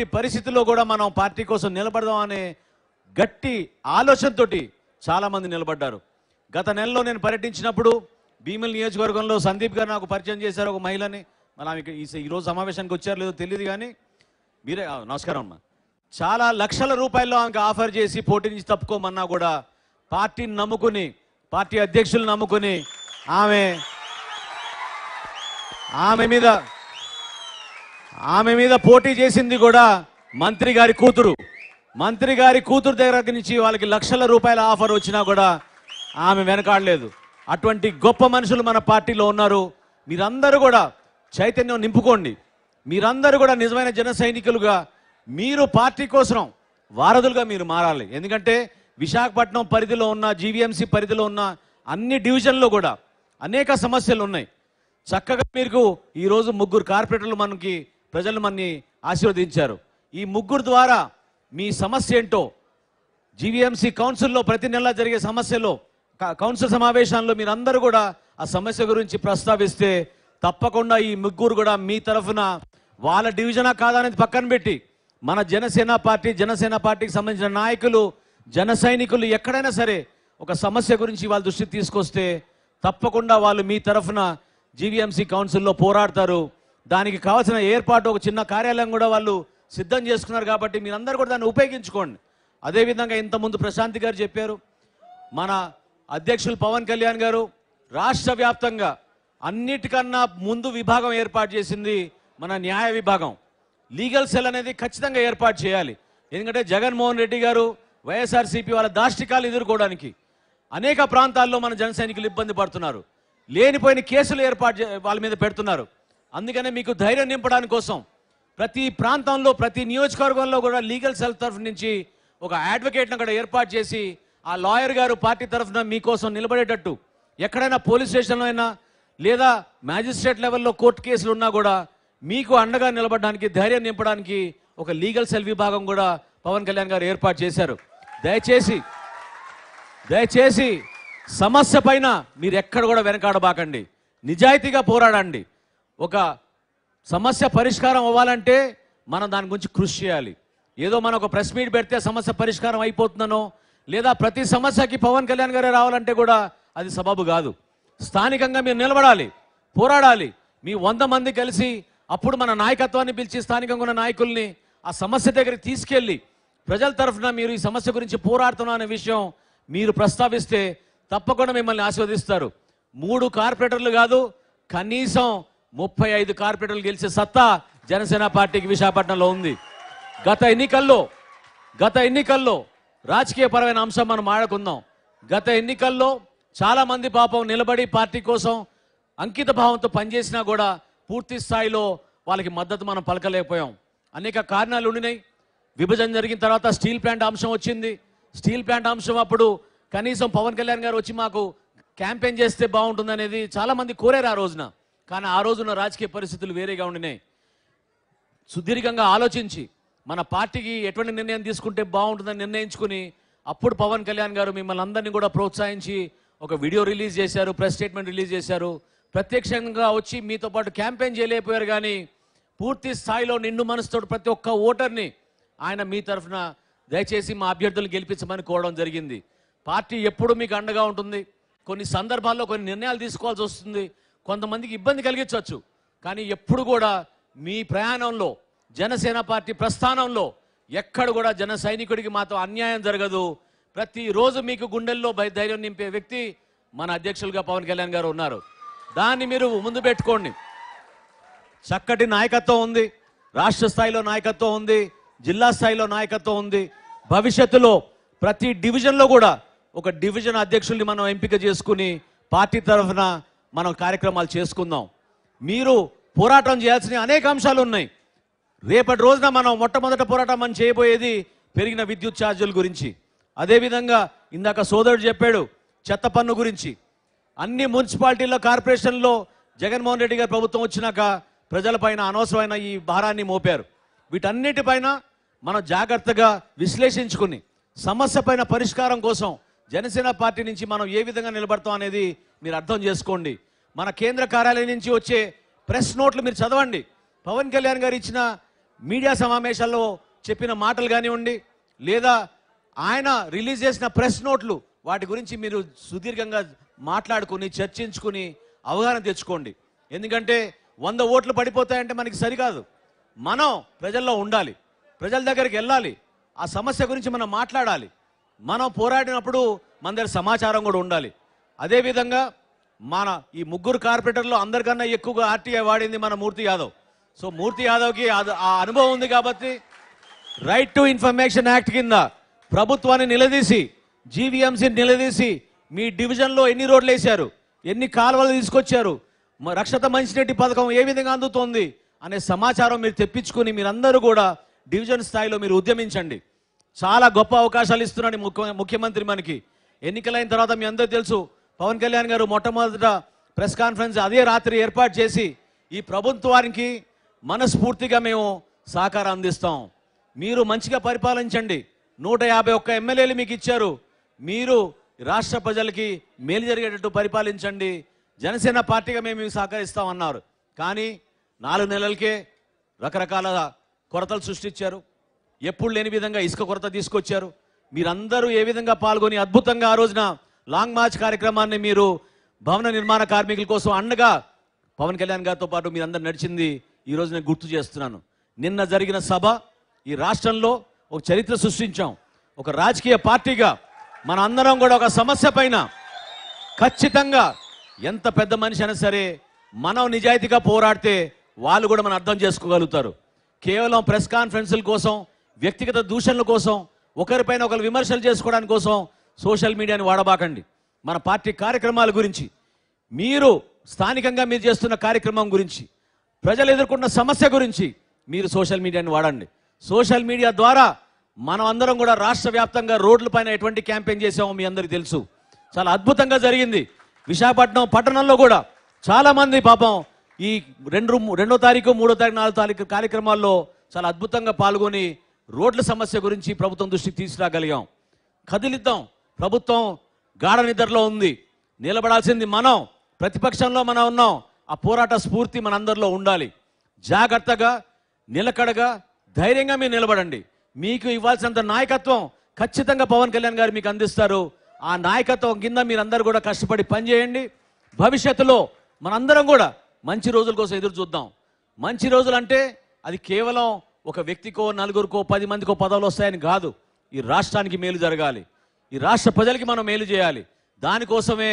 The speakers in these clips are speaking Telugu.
ఎట్టి పరిస్థితుల్లో కూడా మనం పార్టీ కోసం నిలబడదాం అనే గట్టి ఆలోచనతో చాలామంది నిలబడ్డారు గత నెలలో నేను పర్యటించినప్పుడు భీమిలి నియోజకవర్గంలో సందీప్ గారు నాకు పరిచయం చేశారు ఒక మహిళని మన ఆమె ఈరోజు సమావేశానికి వచ్చారు లేదో తెలియదు కానీ మీరే నమస్కారం అమ్మా చాలా లక్షల రూపాయల్లో ఆమెకు ఆఫర్ చేసి పోటీ నుంచి తప్పుకోమన్నా కూడా పార్టీని నమ్ముకుని పార్టీ అధ్యక్షులు నమ్ముకుని ఆమె ఆమె మీద ఆమె మీద పోటీ చేసింది కూడా మంత్రి గారి కూతురు మంత్రి గారి కూతురు దగ్గర నుంచి వాళ్ళకి లక్షల రూపాయల ఆఫర్ వచ్చినా కూడా ఆమె వెనకాడలేదు అటువంటి గొప్ప మనుషులు మన పార్టీలో ఉన్నారు మీరందరూ కూడా చైతన్యం నింపుకోండి మీరందరూ కూడా నిజమైన జన సైనికులుగా మీరు పార్టీ కోసం వారధులుగా మీరు మారాలి ఎందుకంటే విశాఖపట్నం పరిధిలో ఉన్న జీవీఎంసీ పరిధిలో ఉన్న అన్ని డివిజన్లో కూడా అనేక సమస్యలు ఉన్నాయి చక్కగా మీకు ఈరోజు ముగ్గురు కార్పొరేటర్లు మనకి ప్రజలు మన్ని ఆశీర్వదించారు ఈ ముగ్గురు ద్వారా మీ సమస్య ఏంటో జీవీఎంసీ కౌన్సిల్లో ప్రతి నెల జరిగే సమస్యలో కౌన్సిల్ సమావేశాల్లో మీరందరూ కూడా ఆ సమస్య గురించి ప్రస్తావిస్తే తప్పకుండా ఈ ముగ్గురు కూడా మీ తరఫున వాళ్ళ డివిజనా కాదా అనేది పక్కన పెట్టి మన జనసేన పార్టీ జనసేన పార్టీకి సంబంధించిన నాయకులు జన సైనికులు ఎక్కడైనా సరే ఒక సమస్య గురించి వాళ్ళ దృష్టికి తీసుకొస్తే తప్పకుండా వాళ్ళు మీ తరఫున జీవీఎంసీ కౌన్సిల్లో పోరాడతారు దానికి కావాల్సిన ఏర్పాటు ఒక చిన్న కార్యాలయం కూడా వాళ్ళు సిద్ధం చేసుకున్నారు కాబట్టి మీరందరూ కూడా దాన్ని ఉపయోగించుకోండి అదేవిధంగా ఇంతకుముందు ప్రశాంతి గారు చెప్పారు మన అధ్యక్షులు పవన్ కళ్యాణ్ గారు రాష్ట్ర వ్యాప్తంగా అన్నిటికన్నా ముందు విభాగం ఏర్పాటు చేసింది మన న్యాయ విభాగం లీగల్ సెల్ అనేది ఖచ్చితంగా ఏర్పాటు చేయాలి ఎందుకంటే జగన్మోహన్ రెడ్డి గారు వైఎస్ఆర్సీపీ వాళ్ళ దాష్టికాలు ఎదుర్కోవడానికి అనేక ప్రాంతాల్లో మన జన ఇబ్బంది పడుతున్నారు లేనిపోయిన కేసులు ఏర్పాటు వాళ్ళ మీద పెడుతున్నారు అందుకనే మీకు ధైర్యం నింపడానికి కోసం ప్రతి ప్రాంతంలో ప్రతి నియోజకవర్గంలో కూడా లీగల్ సెల్ తరఫు నుంచి ఒక అడ్వకేట్ను కూడా ఏర్పాటు చేసి ఆ లాయర్ గారు పార్టీ తరఫున మీకోసం నిలబడేటట్టు ఎక్కడైనా పోలీస్ స్టేషన్లో అయినా లేదా మ్యాజిస్ట్రేట్ లెవెల్లో కోర్టు కేసులు ఉన్నా కూడా మీకు అండగా నిలబడడానికి ధైర్యం నింపడానికి ఒక లీగల్ సెల్ విభాగం కూడా పవన్ కళ్యాణ్ గారు ఏర్పాటు చేశారు దయచేసి దయచేసి సమస్య పైన మీరు ఎక్కడ కూడా వెనకాడబాకండి నిజాయితీగా పోరాడండి ఒక సమస్య పరిష్కారం అవ్వాలంటే మనం దాని గురించి కృషి చేయాలి ఏదో మనం ఒక ప్రెస్ మీట్ పెడితే సమస్య పరిష్కారం అయిపోతుందనో లేదా ప్రతి సమస్యకి పవన్ కళ్యాణ్ గారే రావాలంటే కూడా అది సబబు కాదు స్థానికంగా మీరు నిలబడాలి పోరాడాలి మీ వంద మంది కలిసి అప్పుడు మన నాయకత్వాన్ని పిలిచి స్థానికంగా ఉన్న నాయకుల్ని ఆ సమస్య దగ్గరికి తీసుకెళ్ళి ప్రజల తరఫున మీరు ఈ సమస్య గురించి పోరాడుతున్నా అనే విషయం మీరు ప్రస్తావిస్తే తప్పకుండా మిమ్మల్ని ఆస్వాదిస్తారు మూడు కార్పొరేటర్లు కాదు కనీసం ముప్పై ఐదు కార్పొరేటర్లు గెలిచే సత్తా జనసేన పార్టీకి విశాఖపట్నంలో ఉంది గత ఎన్నికల్లో గత ఎన్నికల్లో రాజకీయపరమైన అంశం మనం ఆడకుందాం గత ఎన్నికల్లో చాలామంది పాపం నిలబడి పార్టీ కోసం అంకిత భావంతో పనిచేసినా కూడా పూర్తి స్థాయిలో వాళ్ళకి మద్దతు మనం పలకలేకపోయాం అనేక కారణాలు ఉండినాయి విభజన జరిగిన తర్వాత స్టీల్ ప్లాంట్ అంశం వచ్చింది స్టీల్ ప్లాంట్ అంశం అప్పుడు కనీసం పవన్ కళ్యాణ్ గారు వచ్చి మాకు క్యాంపెయిన్ చేస్తే బాగుంటుంది అనేది చాలామంది కోరారు ఆ రోజున కానీ ఆ రోజున రాజకీయ పరిస్థితులు వేరేగా ఉండినాయి సుదీర్ఘంగా ఆలోచించి మన పార్టీకి ఎటువంటి నిర్ణయం తీసుకుంటే బాగుంటుందని నిర్ణయించుకుని అప్పుడు పవన్ కళ్యాణ్ గారు మిమ్మల్ని అందరినీ కూడా ప్రోత్సహించి ఒక వీడియో రిలీజ్ చేశారు ప్రెస్ స్టేట్మెంట్ రిలీజ్ చేశారు ప్రత్యక్షంగా వచ్చి మీతో పాటు క్యాంపెయిన్ చేయలేకపోయారు కానీ పూర్తి స్థాయిలో నిండు మనసుతో ప్రతి ఒక్క ఓటర్ని ఆయన మీ తరఫున దయచేసి మా అభ్యర్థులు గెలిపించమని కోరడం జరిగింది పార్టీ ఎప్పుడు మీకు అండగా ఉంటుంది కొన్ని సందర్భాల్లో కొన్ని నిర్ణయాలు తీసుకోవాల్సి వస్తుంది కొంతమందికి ఇబ్బంది కలిగించవచ్చు కానీ ఎప్పుడు కూడా మీ ప్రయాణంలో జనసేన పార్టీ ప్రస్థానంలో ఎక్కడ కూడా జన సైనికుడికి మాతో అన్యాయం జరగదు ప్రతిరోజు మీకు గుండెల్లో ధైర్యం నింపే వ్యక్తి మన అధ్యక్షులుగా పవన్ కళ్యాణ్ గారు ఉన్నారు దాన్ని మీరు ముందు పెట్టుకోండి చక్కటి నాయకత్వం ఉంది రాష్ట్ర స్థాయిలో నాయకత్వం ఉంది జిల్లా స్థాయిలో నాయకత్వం ఉంది భవిష్యత్తులో ప్రతి డివిజన్లో కూడా ఒక డివిజన్ అధ్యక్షుల్ని మనం ఎంపిక చేసుకుని పార్టీ తరఫున మనం కార్యక్రమాలు చేసుకుందాం మీరు పోరాటం చేయాల్సిన అనేక అంశాలు ఉన్నాయి రేపటి రోజున మనం మొట్టమొదట పోరాటం మనం చేయబోయేది పెరిగిన విద్యుత్ ఛార్జీల గురించి అదేవిధంగా ఇందాక సోదరుడు చెప్పాడు చెత్త పన్ను గురించి అన్ని మున్సిపాలిటీల్లో కార్పొరేషన్లో జగన్మోహన్ రెడ్డి గారి ప్రభుత్వం వచ్చినాక ప్రజలపైన అనవసరమైన ఈ భారాన్ని మోపారు వీటన్నిటిపైన మనం జాగ్రత్తగా విశ్లేషించుకుని సమస్య పైన పరిష్కారం కోసం జనసేన పార్టీ నుంచి మనం ఏ విధంగా నిలబడతాం అనేది మీరు అర్థం చేసుకోండి మన కేంద్ర కార్యాలయం నుంచి వచ్చే ప్రెస్ నోట్లు మీరు చదవండి పవన్ కళ్యాణ్ గారు ఇచ్చిన మీడియా సమావేశాల్లో చెప్పిన మాటలు కానివ్వండి లేదా ఆయన రిలీజ్ చేసిన ప్రెస్ నోట్లు వాటి గురించి మీరు సుదీర్ఘంగా మాట్లాడుకుని చర్చించుకుని అవగాహన తెచ్చుకోండి ఎందుకంటే వంద ఓట్లు పడిపోతాయంటే మనకి సరికాదు మనం ప్రజల్లో ఉండాలి ప్రజల దగ్గరికి వెళ్ళాలి ఆ సమస్య గురించి మనం మాట్లాడాలి మనం పోరాడినప్పుడు మన దగ్గర సమాచారం కూడా ఉండాలి అదేవిధంగా మన ఈ ముగ్గురు కార్పొరేటర్లో అందరికన్నా ఎక్కువగా ఆర్టీఐ వాడింది మన మూర్తి యాదవ్ సో మూర్తి యాదవ్కి ఆ అనుభవం ఉంది కాబట్టి రైట్ టు ఇన్ఫర్మేషన్ యాక్ట్ కింద ప్రభుత్వాన్ని నిలదీసి జీవీఎంసీని నిలదీసి మీ డివిజన్లో ఎన్ని రోడ్లు వేశారు ఎన్ని కాలువలు తీసుకొచ్చారు రక్షత మంచినీటి పథకం ఏ విధంగా అందుతోంది అనే సమాచారం మీరు తెప్పించుకుని మీరందరూ కూడా డివిజన్ స్థాయిలో మీరు ఉద్యమించండి చాలా గొప్ప అవకాశాలు ఇస్తున్నాడు ముఖ్యమంత్రి మనకి ఎన్నికలైన తర్వాత మీ అందరూ తెలుసు పవన్ కళ్యాణ్ గారు మొట్టమొదట ప్రెస్ కాన్ఫరెన్స్ అదే రాత్రి ఏర్పాటు చేసి ఈ ప్రభుత్వానికి మనస్ఫూర్తిగా మేము సహకారం అందిస్తాం మీరు మంచిగా పరిపాలించండి నూట యాభై ఒక్క ఎమ్మెల్యేలు మీకు ఇచ్చారు మీరు రాష్ట్ర ప్రజలకి మేలు జరిగేటట్టు పరిపాలించండి జనసేన పార్టీగా మేము మీకు సహకరిస్తామన్నారు కానీ నాలుగు నెలలకే రకరకాల కొరతలు సృష్టించారు ఎప్పుడు లేని విధంగా ఇసుక కొరత తీసుకొచ్చారు మీరందరూ ఏ విధంగా పాల్గొని అద్భుతంగా ఆ రోజున లాంగ్ మార్చ్ కార్యక్రమాన్ని మీరు భవన నిర్మాణ కార్మికుల కోసం అండగా పవన్ కళ్యాణ్ గారితో పాటు మీరందరూ నడిచింది ఈ రోజు నేను గుర్తు చేస్తున్నాను నిన్న జరిగిన సభ ఈ రాష్ట్రంలో ఒక చరిత్ర సృష్టించాం ఒక రాజకీయ పార్టీగా మన అందరం కూడా ఒక సమస్య పైన ఖచ్చితంగా ఎంత పెద్ద మనిషి అయినా సరే మనం నిజాయితీగా పోరాడితే వాళ్ళు కూడా మనం అర్థం చేసుకోగలుగుతారు కేవలం ప్రెస్ కాన్ఫరెన్సుల కోసం వ్యక్తిగత దూషణల కోసం ఒకరిపైన ఒకరు విమర్శలు చేసుకోవడానికి కోసం సోషల్ మీడియాని వాడబాకండి మన పార్టీ కార్యక్రమాల గురించి మీరు స్థానికంగా మీరు చేస్తున్న కార్యక్రమం గురించి ప్రజలు ఎదుర్కొన్న సమస్య గురించి మీరు సోషల్ మీడియాని వాడండి సోషల్ మీడియా ద్వారా మనం అందరం కూడా రాష్ట్ర వ్యాప్తంగా రోడ్లపైన ఎటువంటి క్యాంపెయిన్ చేసామో మీ అందరికీ తెలుసు చాలా అద్భుతంగా జరిగింది విశాఖపట్నం పట్టణంలో కూడా చాలామంది పాపం ఈ రెండు రెండో తారీఖు మూడో తారీఖు నాలుగో తారీఖు కార్యక్రమాల్లో చాలా అద్భుతంగా పాల్గొని రోడ్ల సమస్య గురించి ప్రభుత్వం దృష్టికి తీసుకురాగలిగాం కదిలిద్దాం ప్రభుత్వం గాఢ నిద్రలో ఉంది నిలబడాల్సింది మనం ప్రతిపక్షంలో మనం ఉన్నాం ఆ పోరాట స్ఫూర్తి మనందరిలో ఉండాలి జాగ్రత్తగా నిలకడగా ధైర్యంగా మీరు నిలబడండి మీకు ఇవ్వాల్సినంత నాయకత్వం ఖచ్చితంగా పవన్ కళ్యాణ్ గారు మీకు అందిస్తారు ఆ నాయకత్వం కింద మీరందరూ కూడా కష్టపడి పనిచేయండి భవిష్యత్తులో మనందరం కూడా మంచి రోజుల కోసం ఎదురు చూద్దాం మంచి రోజులు అంటే అది కేవలం ఒక వ్యక్తికో నలుగురికో పది మందికో పదవులు వస్తాయని కాదు ఈ రాష్ట్రానికి మేలు జరగాలి ఈ రాష్ట్ర ప్రజలకి మనం మేలు చేయాలి దానికోసమే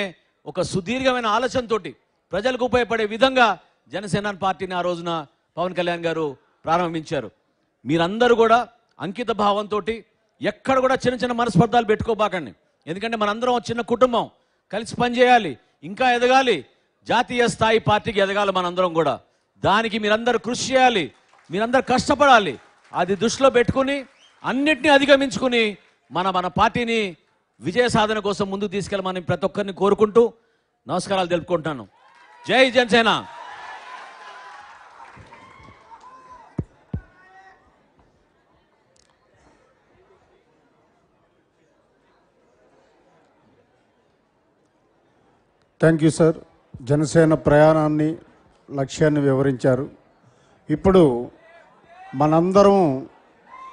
ఒక సుదీర్ఘమైన ఆలోచనతోటి ప్రజలకు ఉపయోగపడే విధంగా జనసేన పార్టీని ఆ రోజున పవన్ కళ్యాణ్ గారు ప్రారంభించారు మీరందరూ కూడా అంకిత భావంతో ఎక్కడ కూడా చిన్న చిన్న మనస్పర్ధాలు పెట్టుకోబాకండి ఎందుకంటే మనందరం చిన్న కుటుంబం కలిసి పనిచేయాలి ఇంకా ఎదగాలి జాతీయ స్థాయి పార్టీకి ఎదగాలి మనందరం కూడా దానికి మీరందరూ కృషి చేయాలి మీరందరూ కష్టపడాలి అది దృష్టిలో పెట్టుకుని అన్నిటిని అధిగమించుకుని మన మన పార్టీని విజయ సాధన కోసం ముందుకు తీసుకెళ్ళమని ప్రతి ఒక్కరిని కోరుకుంటూ నమస్కారాలు తెలుపుకుంటున్నాను జై Janasena thank you sir Janasena ప్రయాణాన్ని లక్ష్యాన్ని వివరించారు ఇప్పుడు మనందరం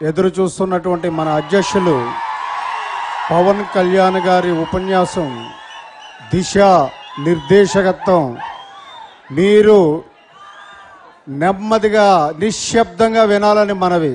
ఎదురు చూస్తున్నటువంటి మన అధ్యక్షులు పవన్ కళ్యాణ్ గారి ఉపన్యాసం దిశ నిర్దేశకత్వం మీరు నెమ్మదిగా నిశ్శబ్దంగా వినాలని మనవి